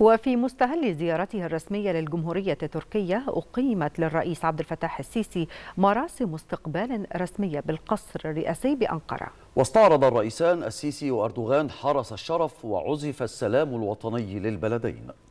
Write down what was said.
وفي مستهل زيارته الرسمية للجمهورية التركية أقيمت للرئيس عبد الفتاح السيسي مراسم استقبال رسمية بالقصر الرئاسي بأنقرة واستعرض الرئيسان السيسي وأردوغان حرس الشرف وعزف السلام الوطني للبلدين